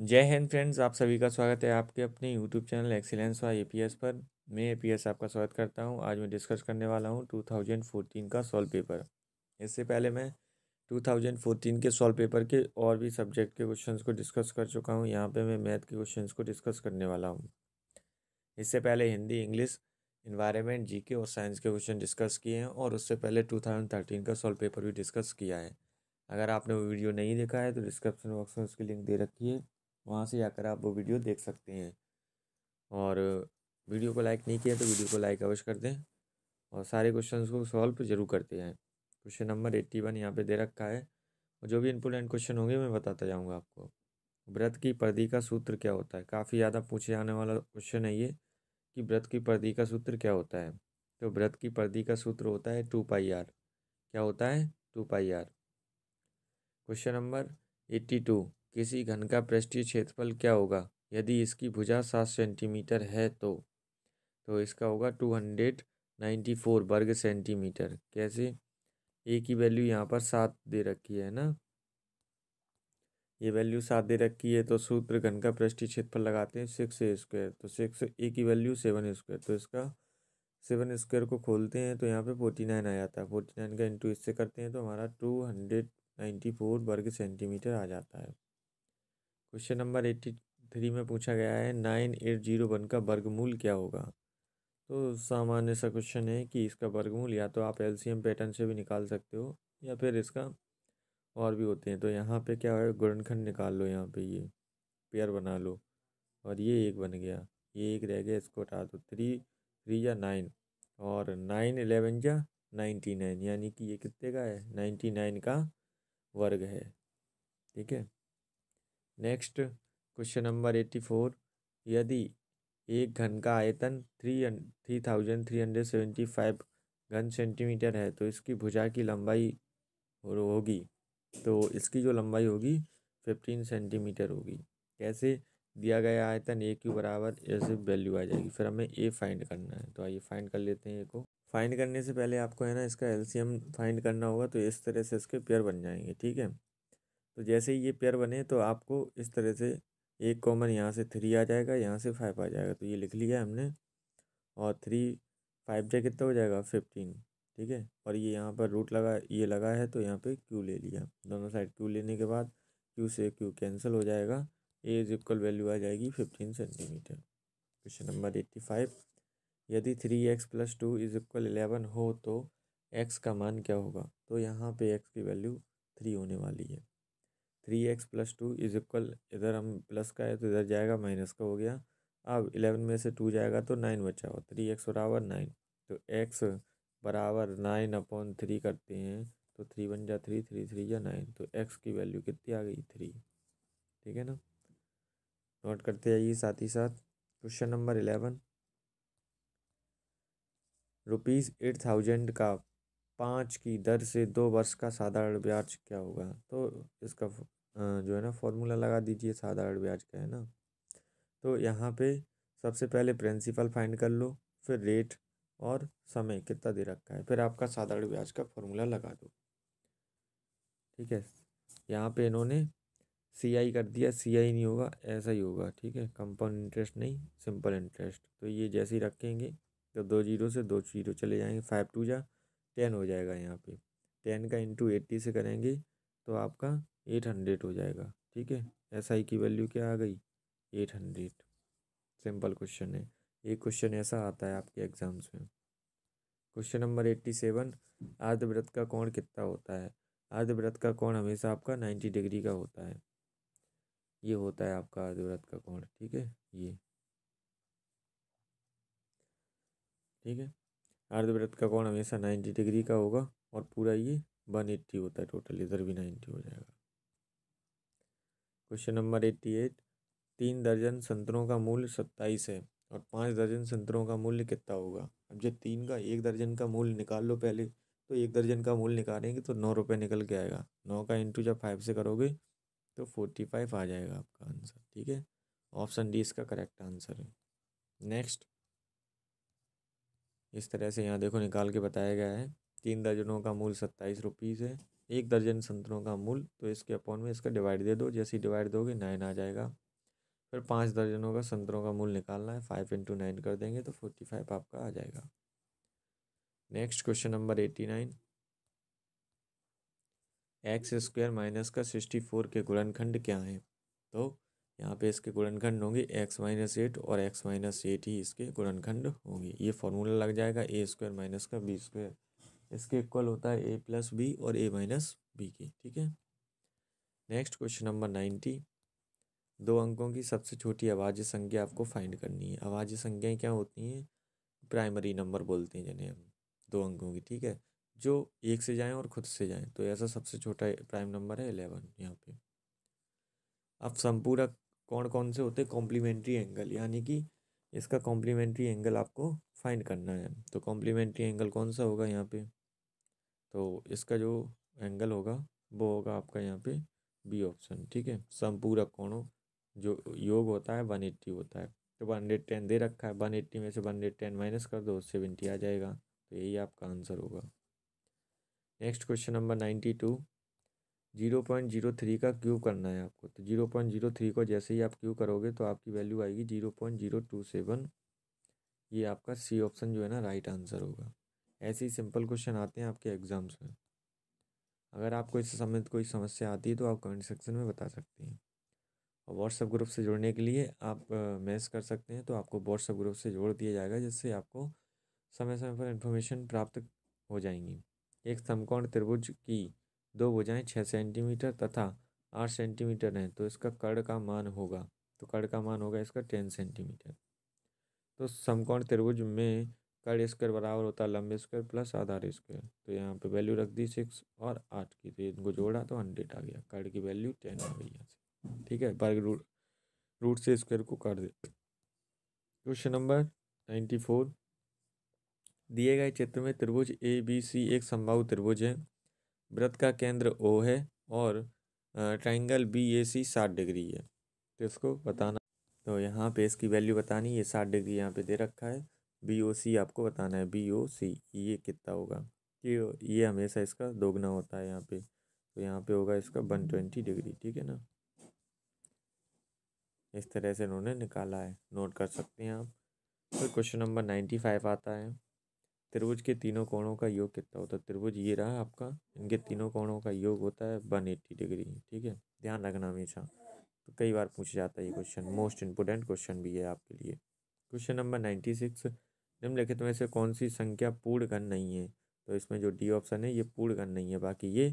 जय हिंद फ्रेंड्स आप सभी का स्वागत है आपके अपने YouTube channel excellence Y S पर मैं एस आपका स्वागत करता हूं आज मैं डिस्कस करने वाला हूं 2014 का सॉल्व पेपर इससे पहले मैं 2014 के सॉल्व पेपर के और भी सब्जेक्ट के क्वेश्चंस को डिस्कस कर चुका हूं यहां पे मैं मैथ के क्वेश्चन को डिस्कस करने वाला हूँ इससे पहले हिंदी इंग्लिश इन्वायरमेंट के और साइंस के क्वेश्चन डिस्कस किए हैं और उससे पहले थर्टीन का सॉल्व पेपर भी डिस्कस किया है अगर आपने वो वीडियो नहीं देखा है तो डिस्क्रिप्शन बॉक्स में उसकी लिंक दे रखी है वहाँ से जाकर आप वो वीडियो देख सकते हैं और वीडियो को लाइक नहीं किया तो वीडियो को लाइक अवश्य कर दें और सारे क्वेश्चन को सॉल्व जरूर करते हैं क्वेश्चन नंबर एट्टी वन यहाँ पर दे रखा है और जो भी इम्पोर्टेंट क्वेश्चन होंगे मैं बताता जाऊँगा आपको व्रत की पर्दी का सूत्र क्या होता है काफ़ी ज़्यादा पूछे जाने वाला क्वेश्चन है ये कि व्रत की पर्दी का सूत्र क्या होता है तो व्रत की पर्दी का सूत्र होता है टू पाई आर क्या होता है two pi R question number eighty two किसी घन का पृष्ठीय क्षेत्रफल क्या होगा यदि इसकी भुजा सात सेंटीमीटर है तो तो इसका होगा टू हंड्रेड नाइन्टी फोर वर्ग सेंटीमीटर कैसे ए की वैल्यू यहाँ पर सात दे रखी है ना ये वैल्यू सात दे रखी है तो सूत्र घन का पृष्ठीय क्षेत्रफल लगाते हैं सिक्स ए स्क्वायर तो सिक्स ए की वैल्यू सेवन स्क्वायर तो इसका सेवन स्क्वायर को खोलते हैं तो यहाँ पे फोर्टी नाइन आ जाता है फोर्टी नाइन का इंटू इससे करते हैं तो हमारा टू हंड्रेड नाइन्टी फोर वर्ग सेंटीमीटर आ जाता है क्वेश्चन नंबर एट्टी थ्री में पूछा गया है नाइन एट जीरो वन का वर्गमूल क्या होगा तो सामान्य सा क्वेश्चन है कि इसका वर्गमूल या तो आप एलसीएम पैटर्न से भी निकाल सकते हो या फिर इसका और भी होते हैं तो यहाँ पे क्या है गुणनखंड निकाल लो यहाँ पे ये पेयर बना लो और ये एक बन गया ये एक रह गया इसको हटा दो थ्री थ्री या नाइन और नाइन एलेवन या नाइन्टी नाइन यानी कि ये कितने का है नाइन्टी नाइन का वर्ग है ठीक है next question number eighty four यदि एक घन का आयतन three three thousand three hundred seventy five घन सेंटीमीटर है तो इसकी भुजा की लंबाई होगी तो इसकी जो लंबाई होगी फिफ्टीन सेंटीमीटर होगी कैसे दिया गया आयतन ए क्यू बराबर ऐसे वैल्यू आ जाएगी फिर हमें ए फाइंड करना है तो आइए फाइंड कर लेते हैं ए को फाइंड करने से पहले आपको है ना इसका एलसीएम फाइंड करना होगा तो इस तरह से इसके पेयर बन जाएंगे ठीक है तो जैसे ही ये पेयर बने तो आपको इस तरह से एक कॉमन यहाँ से थ्री आ जाएगा यहाँ से फाइव आ जाएगा तो ये लिख लिया हमने और थ्री फाइव जै कितना हो जाएगा फिफ्टीन ठीक है और ये यहाँ पर रूट लगा ये लगा है तो यहाँ पे क्यू ले लिया दोनों साइड क्यू लेने के बाद क्यू से क्यू कैंसिल हो जाएगा ए इज इक्वल वैल्यू आ जाएगी fifteen centimetre question number eighty five यदि three X plus two is equal eleven हो तो एक्स का मान क्या होगा तो यहाँ पे एक्स की वैल्यू थ्री होने वाली है three X plus two is equal इधर हम प्लस का है तो इधर जाएगा माइनस का हो गया अब इलेवन में से टू जाएगा तो नाइन बचा हुआ थ्री एक्स बराबर नाइन तो एक्स बराबर नाइन अपॉन थ्री करते हैं तो थ्री वन जा थ्री थ्री थ्री या नाइन तो एक्स की वैल्यू कितनी आ गई थ्री ठीक है ना नोट करते जाइए साथ ही साथ question number eleven rupees eight thousand का पाँच की दर से दो वर्ष का साधारण ब्याज क्या होगा तो इसका जो है ना फॉर्मूला लगा दीजिए साधारण ब्याज का है ना तो यहाँ पे सबसे पहले प्रिंसिपल फाइंड कर लो फिर रेट और समय कितना दे रखा है फिर आपका साधारण ब्याज का फॉर्मूला लगा दो ठीक है यहाँ पे इन्होंने सी आई कर दिया सी आई नहीं होगा ऐसा ही होगा ठीक है कंपाउंड इंटरेस्ट नहीं सिंपल इंटरेस्ट तो ये जैसे ही रखेंगे तो दो जीरो से दो जीरो चले जाएंगे फाइव टू जा टेन हो जाएगा यहाँ पे टेन का इंटू एट्टी से करेंगे तो आपका एट हंड्रेड हो जाएगा ठीक है एस आई की वैल्यू क्या आ गई एट हंड्रेड सिंपल क्वेश्चन है एक क्वेश्चन ऐसा आता है आपके एग्जाम्स में क्वेश्चन नंबर एट्टी सेवन आर्धव्रत का कोण कितना होता है आर्धव्रत का कोण हमेशा आपका नाइन्टी डिग्री का होता है ये होता है आपका आर्धव्रत का कोण ठीक है ये ठीक है आर्धव्रत का कोण हमेशा नाइन्टी डिग्री का होगा और पूरा ये वन एट्टी होता है टोटल इधर भी नाइन्टी हो जाएगा क्वेश्चन नंबर एट्टी एट तीन दर्जन संतरों का मूल्य सत्ताईस है और पाँच दर्जन संतरों का मूल्य कितना होगा अब जब तीन का एक दर्जन का मूल्य निकाल लो पहले तो एक दर्जन का मूल्य निकालेंगे तो नौ रुपये निकल के आएगा नौ का इंटू जब फाइव से करोगे तो फोर्टी फाइव आ जाएगा आपका आंसर ठीक है ऑप्शन डी इसका करेक्ट आंसर है नेक्स्ट इस तरह से यहाँ देखो निकाल के बताया गया है तीन दर्जनों का मूल सत्ताईस रुपीज़ है एक दर्जन संतरों का मूल तो इसके अपॉन में इसका डिवाइड दे दो जैसे ही डिवाइड दोगे नाइन आ जाएगा फिर पाँच दर्जनों का संतरों का मूल निकालना है फाइव इंटू नाइन कर देंगे तो फोर्टी फाइव आपका आ जाएगा next question number eighty nine X square minus का सिक्सटी फोर के गुणनखंड क्या हैं तो यहाँ पे इसके गुणनखंड होंगे एक्स माइनस एट और एक्स माइनस एट ही इसके गुणनखंड होंगे ये फॉर्मूला लग जाएगा ए स्क्वायर माइनस का बी स्क्वायर इसके इक्वल होता है ए प्लस बी और ए माइनस बी के ठीक है नेक्स्ट क्वेश्चन नंबर नाइन्टी दो अंकों की सबसे छोटी आवाज़ संख्या आपको फाइंड करनी है आवाज़ संख्याएँ क्या होती हैं प्राइमरी नंबर बोलते हैं जिन्हें हम दो अंकों की ठीक है जो एक से जाएं और खुद से जाएं तो ऐसा सबसे छोटा प्राइम नंबर है एलेवन यहाँ पे अब संपूरक कौन कौन से होते हैं कॉम्प्लीमेंट्री एंगल यानी कि इसका कॉम्प्लीमेंट्री एंगल आपको फाइंड करना है तो कॉम्प्लीमेंट्री एंगल कौन सा होगा यहाँ पे तो इसका जो एंगल होगा वो होगा आपका यहाँ पे बी ऑप्शन ठीक है संपूरक कोणों जो योग होता है वन एट्टी होता है तो वन हंड्रेड टेन दे रखा है वन एट्टी में से वन हंड्रेड टेन माइनस कर दो सेवेंटी आ जाएगा तो यही आपका आंसर होगा next question number ninety two zero point zero three का क्यूब करना है आपको तो जीरो पॉइंट जीरो थ्री को जैसे ही आप क्यूब करोगे तो आपकी वैल्यू आएगी zero point zero two seven ये आपका सी ऑप्शन जो है ना राइट आंसर होगा ऐसे ही सिंपल क्वेश्चन आते हैं आपके एग्ज़ाम्स में अगर आपको इससे संबंधित कोई समस्या आती है तो आप कमेंट सेक्शन में बता सकते हैं और व्हाट्सएप ग्रुप से जुड़ने के लिए आप मैस कर सकते हैं तो आपको व्हाट्सएप ग्रुप से जोड़ दिया जाएगा जिससे आपको समय समय पर इंफॉर्मेशन प्राप्त हो जाएंगी एक समकोण त्रिभुज की दो भुजाएं छः सेंटीमीटर तथा आठ सेंटीमीटर हैं तो इसका कड़ का मान होगा तो कड़ का मान होगा इसका टेन सेंटीमीटर तो समकोण त्रिभुज में कर्ड स्क्वायर बराबर होता है लंबे स्क्वायर प्लस आधार स्क्वायर तो यहाँ पे वैल्यू रख दी सिक्स और आठ की तो इनको जोड़ा तो हंड्रेड आ गया कर्ड की वैल्यू टेन आ गई यहाँ से ठीक है पर रूट रूट से स्क्वायर को कर दे क्वेश्चन नंबर नाइन्टी फोर दिए गए चित्र में त्रिभुज ए बी सी एक संभाव त्रिभुज है व्रत का केंद्र ओ है और ट्राइंगल बी ए सी साठ डिग्री है तो इसको बताना तो यहाँ पे इसकी वैल्यू बतानी ये साठ डिग्री यहाँ पे दे रखा है बी ओ सी आपको बताना है बी ओ सी ये कितना होगा ये ये हमेशा इसका दोगुना होता है यहाँ पे तो यहाँ पे होगा इसका वन ट्वेंटी डिग्री ठीक है ना इस तरह से इन्होंने निकाला है नोट कर सकते हैं आप फिर तो क्वेश्चन नंबर नाइन्टी फाइव आता है त्रिभुज के तीनों कोणों का योग कितना होता है त्रिभुज ये रहा आपका इनके तीनों कोणों का योग होता है वन एट्टी डिग्री ठीक है ध्यान रखना हमेशा तो कई बार पूछा जाता है ये क्वेश्चन मोस्ट इम्पोर्टेंट क्वेश्चन भी है आपके लिए क्वेश्चन नंबर नाइन्टी सिक्स निम्नलिखित में से कौन सी संख्या पूर्ण घन नहीं है तो इसमें जो डी ऑप्शन है ये पूर्ण घन नहीं है बाकी ये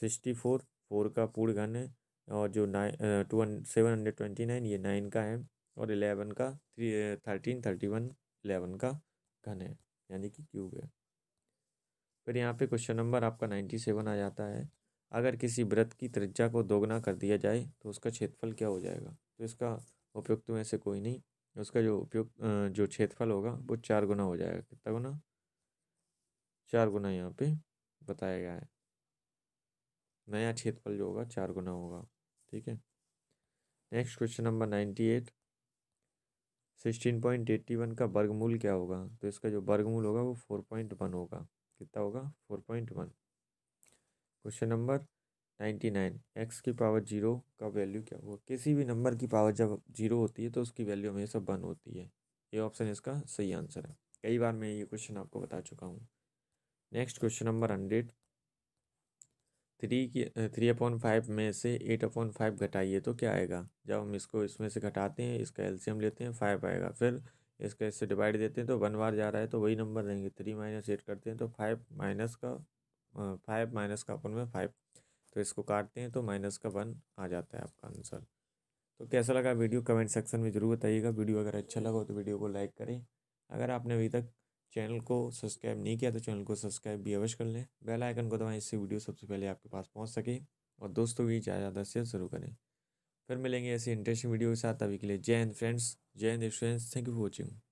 सिक्सटी फोर फोर का पूर्ण घन है और जो nine two seven hundred twenty nine ये नाइन का है और इलेवन का three thirteen thirty one eleven का घन है यानी कि क्यूब है फिर यहाँ पे क्वेश्चन नंबर आपका नाइन्टी सेवन आ जाता है अगर किसी व्रत की त्रिज्या को दोगुना कर दिया जाए तो उसका क्षेत्रफल क्या हो जाएगा तो इसका उपयुक्त में से कोई नहीं उसका जो उपयोग जो क्षेत्रफल होगा वो चार गुना हो जाएगा कितना गुना चार गुना यहाँ पे बताया गया है नया क्षेत्रफल जो होगा चार गुना होगा ठीक है next question number ninety eight sixteen point eighty one का वर्गमूल क्या होगा तो इसका जो वर्गमूल होगा वो फोर पॉइंट वन होगा कितना होगा four point one question number ninety nine X की पावर जीरो का वैल्यू क्या हुआ किसी भी नंबर की पावर जब जीरो होती है तो उसकी वैल्यू हमेशा वन होती है ये ऑप्शन इसका सही आंसर है कई बार मैं ये क्वेश्चन आपको बता चुका हूँ next question number hundred three की थ्री अपॉन फाइव में से एट अपॉन फाइव घटाइए तो क्या आएगा जब हम इसको इसमें से घटाते हैं इसका एल्शियम लेते हैं फाइव आएगा फिर इसका इससे डिवाइड देते हैं तो वन बार जा रहा है तो वही नंबर रहेंगे थ्री माइनस एट करते हैं तो फाइव माइनस का फाइव माइनस का अपन में फाइव तो इसको काटते हैं तो माइनस का वन आ जाता है आपका आंसर तो कैसा लगा वीडियो कमेंट सेक्शन में ज़रूर बताइएगा वीडियो अगर अच्छा लगा तो वीडियो को लाइक करें अगर आपने अभी तक चैनल को सब्सक्राइब नहीं किया तो चैनल को सब्सक्राइब भी अवश्य कर लें बेल आइकन को दबाएं इससे वीडियो सबसे पहले आपके पास पहुंच सके और दोस्तों की ज़्यादा ज़्यादा शेयर जरूर करें फिर मिलेंगे ऐसे इंटरेस्टिंग वीडियो के साथ अभी के लिए जय हिंद फ्रेंड्स जय हिंद friends thank you for watching